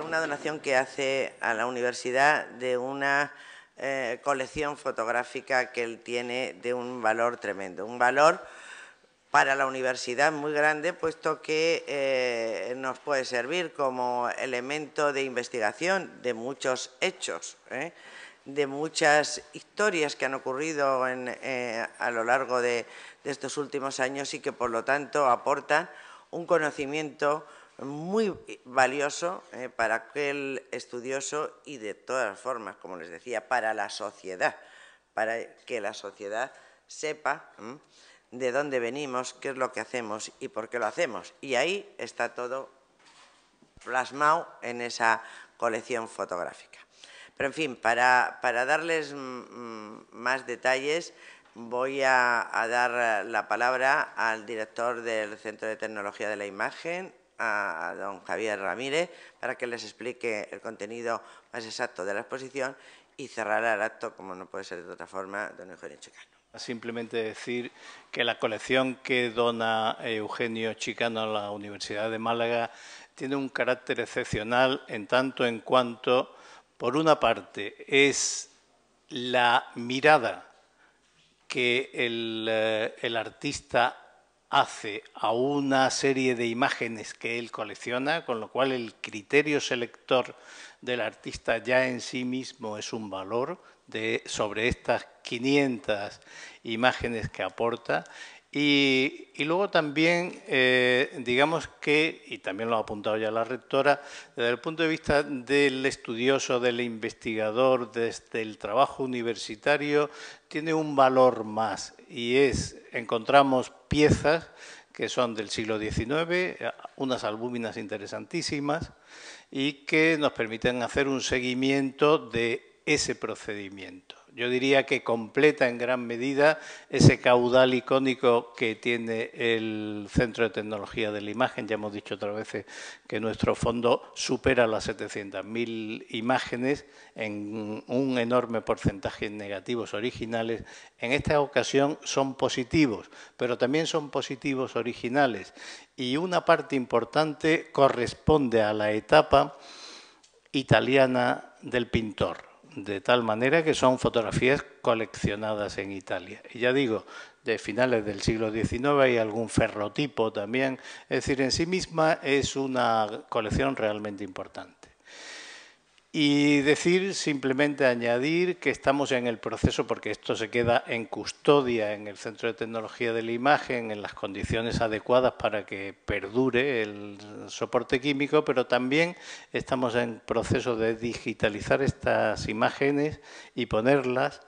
una donación que hace a la universidad de una eh, colección fotográfica que él tiene de un valor tremendo, un valor para la universidad muy grande, puesto que eh, nos puede servir como elemento de investigación de muchos hechos, ¿eh? de muchas historias que han ocurrido a lo largo de, de, estos últimos años y que, por lo tanto, aportan un conocimiento muy valioso eh, para aquel estudioso y de todas formas, como les decía, para la sociedad, para que la sociedad sepa de dónde venimos, qué es lo que hacemos y por qué lo hacemos. Y ahí está todo plasmado en esa colección fotográfica. Pero en fin, para, darles mm, mm, más detalles, voy a, dar la palabra al director del Centro de Tecnología de la Imagen, a don Javier Ramírez para que les explique el contenido más exacto de la exposición y cerrará el acto, como no puede ser de otra forma, don Eugenio Chicano. Simplemente decir que la colección que dona eh, Eugenio Chicano a la Universidad de Málaga tiene un carácter excepcional en tanto en cuanto, por una parte, es la mirada que el, eh, el artista hace a una serie de imágenes que él colecciona, con lo cual el criterio selector del artista ya en sí mismo es un valor de, sobre estas 500 imágenes que aporta y, luego también, eh, digamos que, y también lo ha apuntado ya la rectora, desde el punto de vista del estudioso, del investigador, desde el trabajo universitario, tiene un valor más y es, encontramos piezas que son del siglo XIX, unas albúminas interesantísimas y que nos permiten hacer un seguimiento de ese procedimiento yo diría que completa en gran medida ese caudal icónico que tiene el Centro de Tecnología de la Imagen. Ya hemos dicho otras veces que nuestro fondo supera las 700.000 imágenes en un enorme porcentaje en negativos originales. En esta ocasión son positivos, pero también son positivos originales. Y una parte importante corresponde a la etapa italiana del pintor de tal manera que son fotografías coleccionadas en Italia. Y ya digo, de finales del siglo XIX hay algún ferrotipo también. Es decir, en sí misma es una colección realmente importante. Y decir, simplemente añadir que estamos en el proceso, porque esto se queda en custodia en el Centro de Tecnología de la Imagen, en las condiciones adecuadas para que perdure el soporte químico, pero también estamos en proceso de digitalizar estas imágenes y ponerlas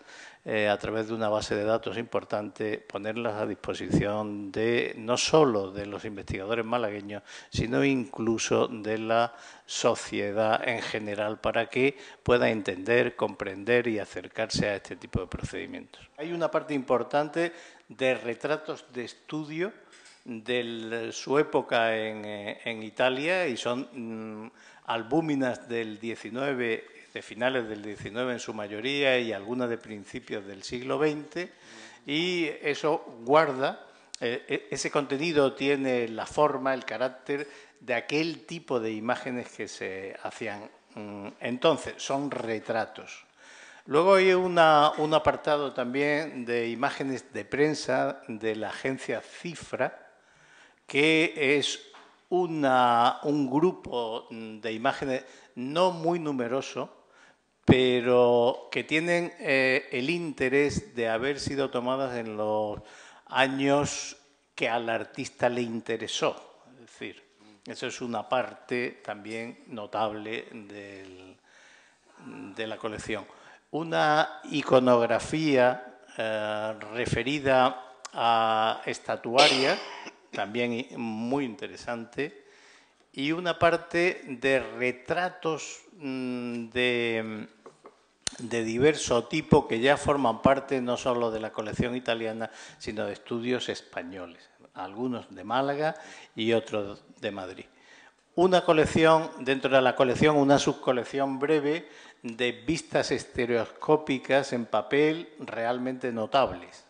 eh, a través de una base de datos importante, ponerlas a disposición de no solo de los investigadores malagueños, sino incluso de la sociedad en general para que pueda entender, comprender y acercarse a este tipo de procedimientos. Hay una parte importante de retratos de estudio de su época eh, en, Italia y son mm, albúminas del 19 de finales del XIX en su mayoría y algunas de principios del siglo XX, y eso guarda, eh, eh, ese contenido tiene la forma, el carácter de aquel tipo de imágenes que se hacían mm, entonces, son retratos. Luego hay un apartado también de imágenes de prensa de la agencia Cifra, que es un grupo mm, de imágenes no muy numeroso, pero que tienen eh, el interés de haber sido tomadas en los años que al artista le interesó. Es decir, eso es una parte también notable de la colección. Una iconografía eh, referida a estatuaria, también muy interesante, y una parte de retratos mm, de de diverso tipo que ya forman parte no solo de la colección italiana, sino de estudios españoles, algunos de Málaga y otros de Madrid. Una colección, dentro de la colección, una subcolección breve de vistas estereoscópicas en papel realmente notables.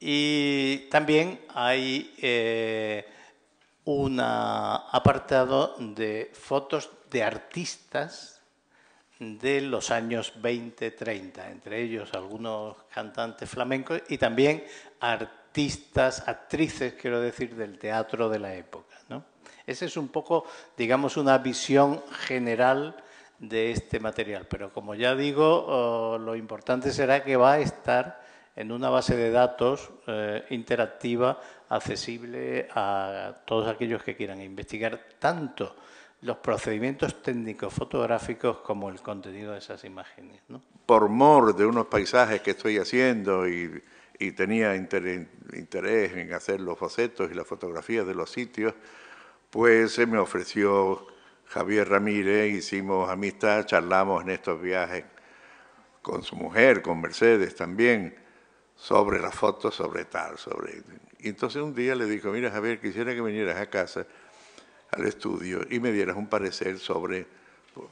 Y también hay eh, un apartado de fotos de artistas de los años 20-30, entre ellos algunos cantantes flamencos y también artistas, actrices, quiero decir, del teatro de la época. Esa es un poco, digamos, una visión general de este material, pero como ya digo, oh, lo importante será que va a estar en una base de datos eh, interactiva accesible a todos aquellos que quieran investigar tanto los procedimientos técnicos fotográficos como el contenido de esas imágenes. ¿no? Por mor de unos paisajes que estoy haciendo y, tenía interés, en hacer los bocetos y la fotografía de los sitios, pues se me ofreció Javier Ramírez, hicimos amistad, charlamos en estos viajes con su mujer, con Mercedes también, sobre las fotos, sobre tal, sobre... Y entonces un día le dijo, mira Javier, quisiera que vinieras a casa al estudio y me dieras un parecer sobre,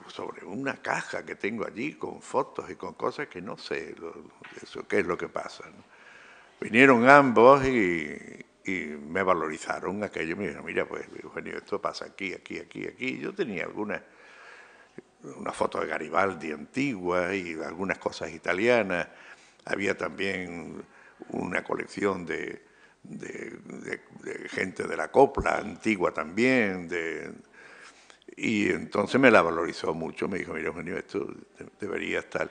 sobre una caja que tengo allí con fotos y con cosas que no sé eso, qué es lo que pasa. Vinieron ambos y, me valorizaron aquello. Me dijeron, mira, pues Eugenio, esto pasa aquí, aquí, aquí, aquí. Yo tenía algunas una foto de Garibaldi antigua y algunas cosas italianas. Había también una colección de, de, gente de la copla antigua también, de, y entonces me la valorizó mucho, me dijo, mira Eugenio, esto debería estar.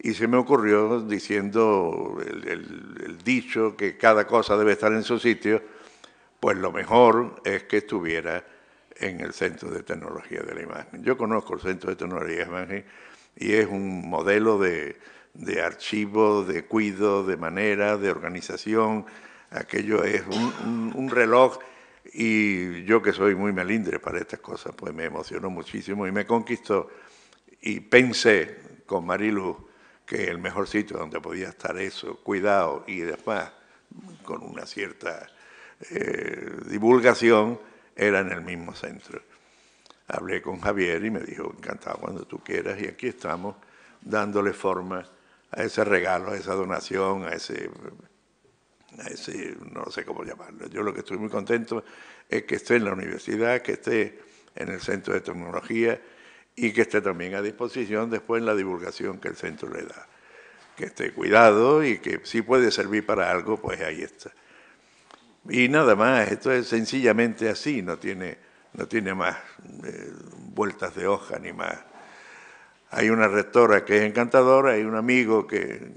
Y se me ocurrió diciendo el, dicho que cada cosa debe estar en su sitio, pues lo mejor es que estuviera en el Centro de Tecnología de la Imagen. Yo conozco el Centro de Tecnología de la Imagen y es un modelo de, de archivo, de cuido, de manera, de organización, aquello es un, reloj y yo que soy muy melindre para estas cosas, pues me emocionó muchísimo y me conquistó y pensé con Marilu que el mejor sitio donde podía estar eso, cuidado y después con una cierta eh, divulgación, era en el mismo centro. Hablé con Javier y me dijo, encantado cuando tú quieras, y aquí estamos dándole forma a ese regalo, a esa donación, a ese eh, no sé cómo llamarlo. Yo lo que estoy muy contento es que esté en la universidad, que esté en el Centro de Tecnología y que esté también a disposición después en la divulgación que el centro le da. Que esté cuidado y que si puede servir para algo, pues ahí está. Y nada más, esto es sencillamente así, no tiene, no tiene más eh, vueltas de hoja ni más hay una rectora que es encantadora, hay un amigo que,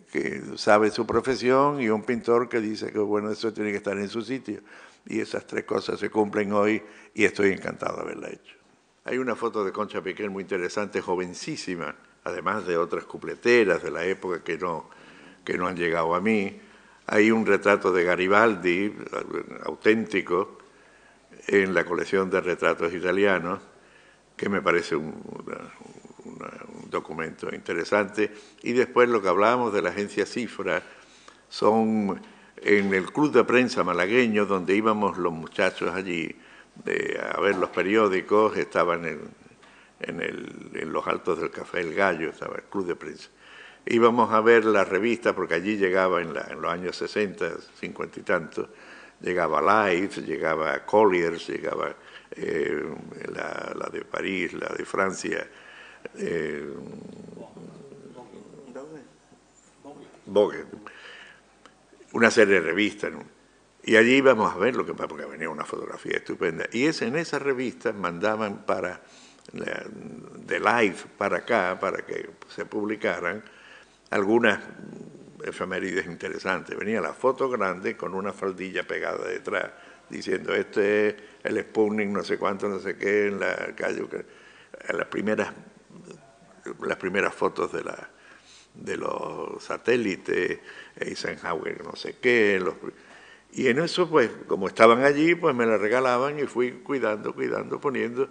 sabe su profesión y un pintor que dice que bueno, eso tiene que estar en su sitio. Y esas tres cosas se cumplen hoy y estoy encantado de haberla hecho. Hay una foto de Concha Piquel muy interesante, jovencísima, además de otras cupleteras de la época que no, que no han llegado a mí. Hay un retrato de Garibaldi, auténtico, en la colección de retratos italianos, que me parece un, un documento interesante. Y después lo que hablábamos de la agencia Cifra, son en el club de prensa malagueño, donde íbamos los muchachos allí de, eh, a ver los periódicos, estaban en, en, los altos del Café El Gallo, estaba el club de prensa. Íbamos a ver las revistas, porque allí llegaba en, los años 60, 50 y tantos, llegaba Life, llegaba Collier... llegaba eh, la de París, la de Francia, eh, una serie de revistas. Y allí íbamos a ver lo que pasaba, porque venía una fotografía estupenda. Y es en esa revista mandaban para de live para acá, para que se publicaran algunas efemérides interesantes. Venía la foto grande con una faldilla pegada detrás, diciendo, este es el Sputnik, no sé cuánto, no sé qué, en la calle. En las primeras las primeras fotos de, la, de los satélites, Eisenhower no sé qué, y en eso, pues, como estaban allí, pues me la regalaban y fui cuidando, cuidando, poniendo.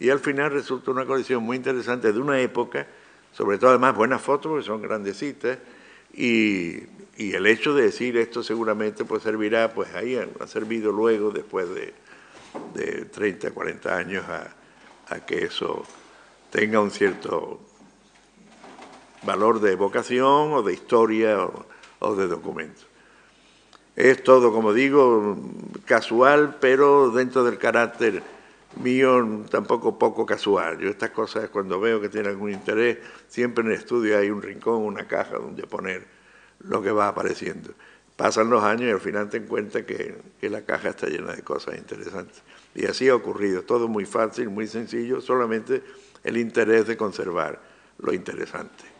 Y al final resultó una colección muy interesante de una época, sobre todo además buenas fotos porque son grandecitas. Y, y el hecho de decir esto seguramente pues servirá, pues ahí ha servido luego, después de, de 30, 40 años, a, a que eso tenga un cierto valor de vocación o de historia o, de documento. Es todo, como digo, casual, pero dentro del carácter mío tampoco poco casual. Yo estas cosas cuando veo que tienen algún interés, siempre en el estudio hay un rincón, una caja donde poner lo que va apareciendo. Pasan los años y al final te encuentras que la caja está llena de cosas interesantes. Y así ha ocurrido, todo muy fácil, muy sencillo, solamente el interés de conservar lo interesante.